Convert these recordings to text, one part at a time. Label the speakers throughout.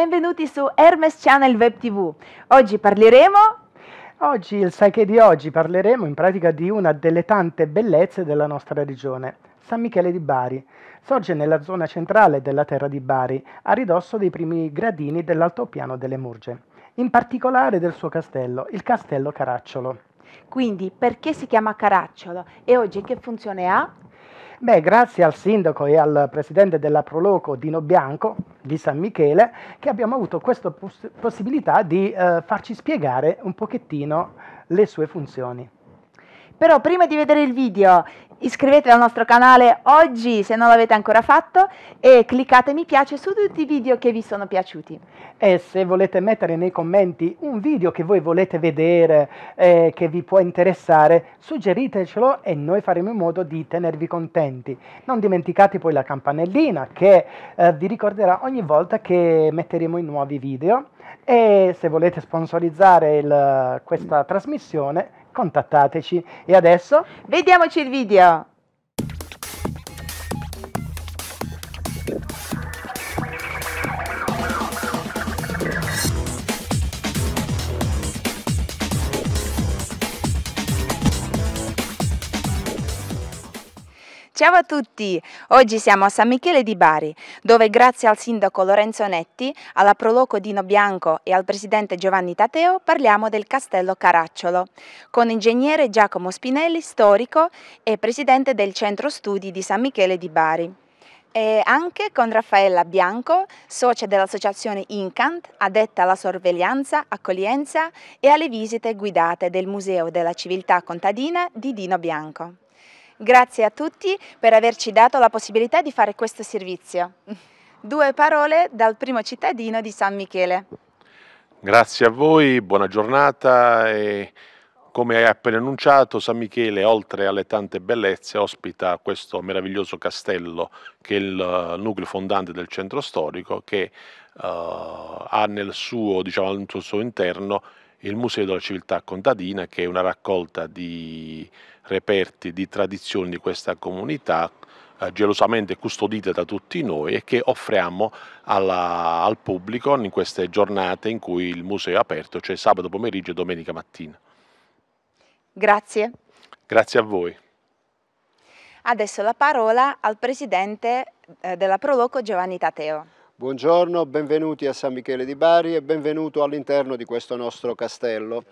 Speaker 1: Benvenuti su Hermes Channel Web TV. Oggi parleremo... Oggi, il sai che
Speaker 2: di oggi, parleremo in pratica di una delle tante bellezze della nostra regione, San Michele di Bari. Sorge nella zona centrale della terra di Bari, a ridosso dei primi gradini dell'altopiano delle Murge, in particolare del suo castello, il castello Caracciolo.
Speaker 1: Quindi, perché si chiama Caracciolo e oggi che funzione ha?
Speaker 2: Beh, grazie al sindaco e al presidente della Proloco Dino Bianco di San Michele che abbiamo avuto questa poss- possibilità di eh, farci spiegare un pochettino le sue funzioni.
Speaker 1: Però prima di vedere il video, iscrivetevi al nostro canale oggi se non l'avete ancora fatto e cliccate mi piace su tutti i video che vi sono piaciuti.
Speaker 2: E se volete mettere nei commenti un video che voi volete vedere, eh, che vi può interessare, suggeritecelo e noi faremo in modo di tenervi contenti. Non dimenticate poi la campanellina che eh, vi ricorderà ogni volta che metteremo i nuovi video e se volete sponsorizzare il, questa trasmissione contattateci. E adesso?
Speaker 1: Vediamoci il video! Ciao a tutti! Oggi siamo a San Michele di Bari dove grazie al sindaco Lorenzo Netti, alla Proloco Dino Bianco e al presidente Giovanni Tateo parliamo del castello Caracciolo, con ingegnere Giacomo Spinelli, storico e presidente del centro studi di San Michele di Bari e anche con Raffaella Bianco, socia dell'associazione Incant, addetta alla sorveglianza, accoglienza e alle visite guidate del Museo della Civiltà Contadina di Dino Bianco. Grazie a tutti per averci dato la possibilità di fare questo servizio. Due parole dal primo cittadino di San Michele.
Speaker 3: Grazie a voi, buona giornata e come hai appena annunciato San Michele oltre alle tante bellezze ospita questo meraviglioso castello che è il eh, nucleo fondante del centro storico che uh, ha nel suo, diciamo, nel suo interno il Museo della Civiltà Contadina, che è una raccolta di reperti, di tradizioni di questa comunità, eh, gelosamente custodite da tutti noi e che offriamo alla, al pubblico in queste giornate in cui il museo è aperto, cioè sabato pomeriggio e domenica mattina. Grazie. Grazie a voi.
Speaker 1: Adesso la parola al presidente eh, della Proloco Giovanni Tateo.
Speaker 2: Buongiorno, benvenuti a San Michele di Bari e benvenuto all'interno di questo nostro castello.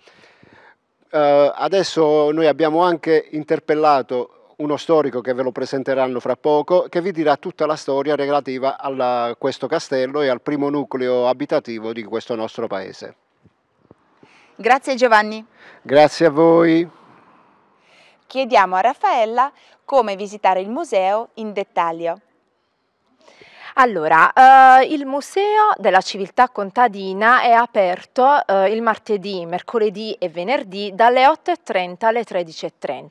Speaker 2: Eh, adesso noi abbiamo anche interpellato uno storico che ve lo presenteranno fra poco, che vi dirà tutta la storia relativa a questo castello e al primo nucleo abitativo di questo nostro paese.
Speaker 1: Grazie Giovanni.
Speaker 2: Grazie a
Speaker 4: voi.
Speaker 1: Chiediamo a Raffaella come visitare il museo in dettaglio.
Speaker 4: Allora, eh, il Museo della Civiltà Contadina è aperto eh, il martedì, mercoledì e venerdì dalle 8.30 alle 13.30,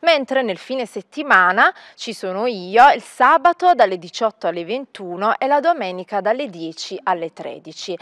Speaker 4: mentre nel fine settimana ci sono io il sabato dalle 18 alle 21 e la domenica dalle 10 alle 13. Eh,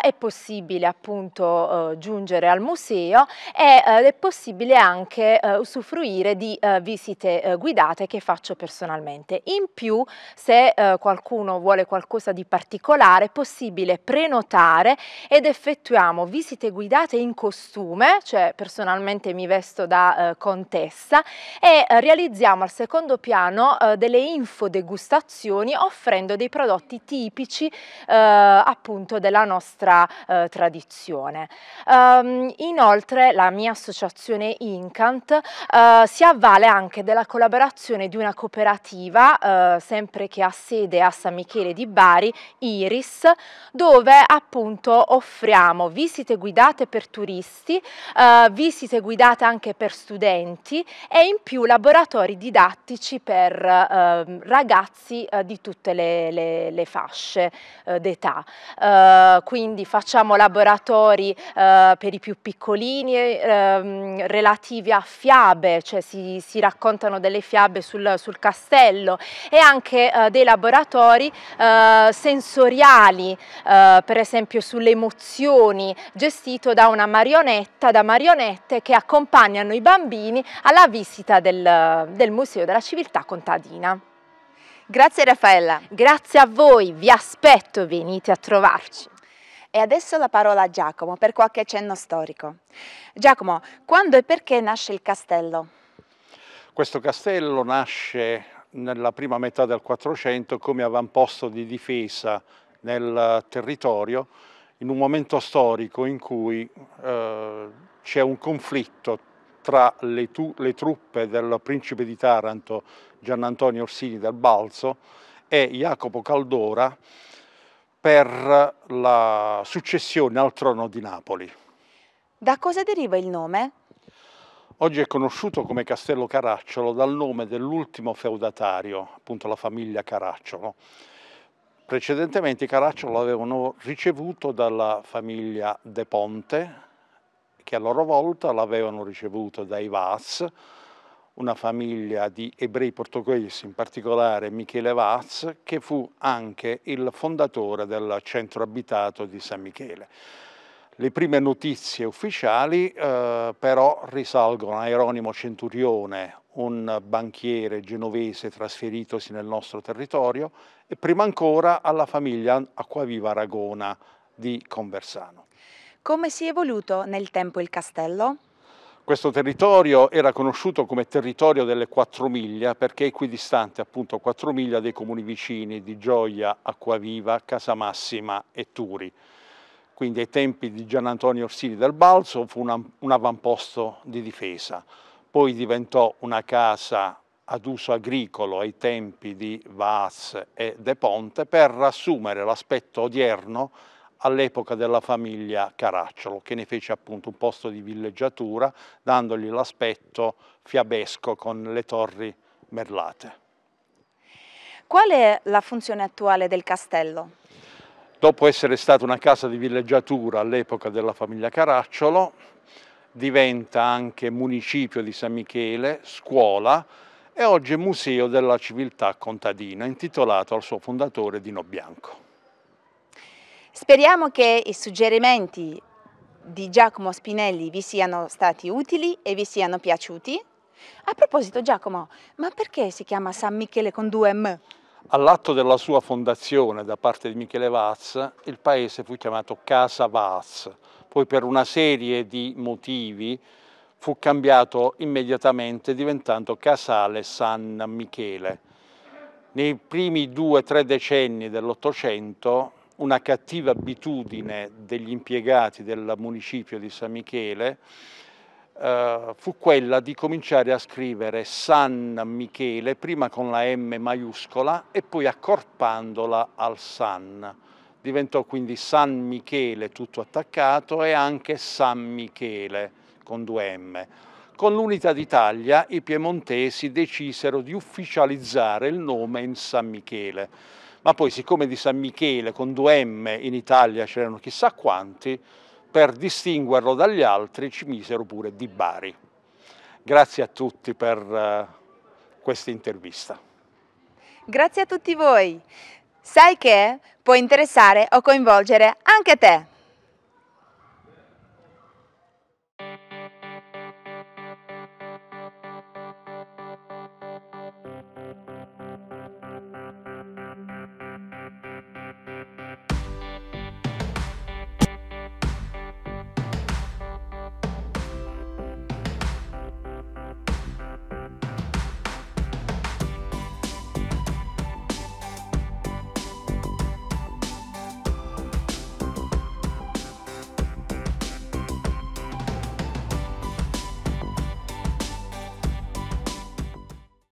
Speaker 4: è possibile appunto eh, giungere al museo e eh, è possibile anche eh, usufruire di visite guidate che faccio personalmente. In più, se qualcuno qualcuno vuole qualcosa di particolare, è possibile prenotare ed effettuiamo visite guidate in costume, cioè personalmente mi vesto da eh, contessa, e eh, realizziamo al secondo piano eh, delle infodegustazioni offrendo dei prodotti tipici eh, appunto della nostra eh, tradizione. Um, inoltre la mia associazione Incant eh, si avvale anche della collaborazione di una cooperativa sempre che ha sede a San Michele di Bari, Iris, dove appunto offriamo visite guidate per turisti, eh, visite guidate anche per studenti e in più laboratori didattici per eh, ragazzi eh, di tutte le, le, le fasce eh, d'età. Eh, quindi facciamo laboratori eh, per i più piccolini ehm, relativi a fiabe, cioè si, si raccontano delle fiabe sul, sul castello e anche dei laboratori eh, sensoriali, eh, per esempio sulle emozioni, gestito da una marionetta, da marionette che accompagnano i bambini alla visita del, del Museo della Civiltà Contadina. Grazie Raffaella. Grazie a voi, vi aspetto, venite a trovarci.
Speaker 1: E adesso la parola a Giacomo per qualche cenno storico. Giacomo, quando e perché nasce il castello?
Speaker 3: Questo castello nasce nella prima metà del 400 come avamposto di difesa nel territorio in un momento storico in cui eh, c'è un conflitto tra le, tu, le, truppe del principe di Taranto Giannantonio Orsini del Balzo e Jacopo Caldora per la successione al trono di Napoli.
Speaker 1: Da cosa deriva il nome?
Speaker 3: Oggi è conosciuto come Castello Caracciolo dal nome dell'ultimo feudatario, appunto la famiglia Caracciolo. Precedentemente i Caracciolo l'avevano ricevuto dalla famiglia De Ponte, che a loro volta l'avevano ricevuto dai Vaz, una famiglia di ebrei portoghesi, in particolare Michele Vaz, che fu anche il fondatore del centro abitato di San Michele. Le prime notizie ufficiali eh, però risalgono a Eronimo Centurione, un banchiere genovese trasferitosi nel nostro territorio e prima ancora alla famiglia Acquaviva Aragona di Conversano.
Speaker 1: Come si è evoluto nel tempo il castello?
Speaker 3: Questo territorio era conosciuto come territorio delle Quattro Miglia perché è equidistante appunto Quattro Miglia dei comuni vicini di Gioia, Acquaviva, Casamassima e Turi quindi ai tempi di Gian Antonio Orsini del Balzo fu una, un avamposto di difesa, poi diventò una casa ad uso agricolo ai tempi di Vaz e De Ponte per assumere l'aspetto odierno all'epoca della famiglia Caracciolo, che ne fece appunto un posto di villeggiatura, dandogli l'aspetto fiabesco con le torri merlate.
Speaker 1: Qual è la funzione attuale del castello?
Speaker 3: Dopo essere stata una casa di villeggiatura all'epoca della famiglia Caracciolo, diventa anche municipio di San Michele, scuola e oggi museo della civiltà contadina, intitolato al suo fondatore Dino Bianco.
Speaker 1: Speriamo che i suggerimenti di Giacomo Spinelli vi siano stati utili e vi siano piaciuti. A proposito Giacomo, ma perché si chiama San Michele con due M?
Speaker 3: All'atto della sua fondazione da parte di Michele Vaz, il paese fu chiamato Casa Vaz, poi per una serie di motivi fu cambiato immediatamente diventando Casale San Michele. Nei primi due o tre decenni dell'Ottocento una cattiva abitudine degli impiegati del municipio di San Michele eh, fu quella di cominciare a scrivere San Michele, prima con la M maiuscola e poi accorpandola al San. Diventò quindi San Michele tutto attaccato e anche San Michele con due M. Con l'Unità d'Italia i piemontesi decisero di ufficializzare il nome in San Michele, ma poi siccome di San Michele con due M in Italia c'erano chissà quanti, per distinguerlo dagli altri ci misero pure di Bari. Grazie a tutti per eh, questa intervista.
Speaker 1: Grazie a tutti voi. Sai che può interessare o coinvolgere anche te.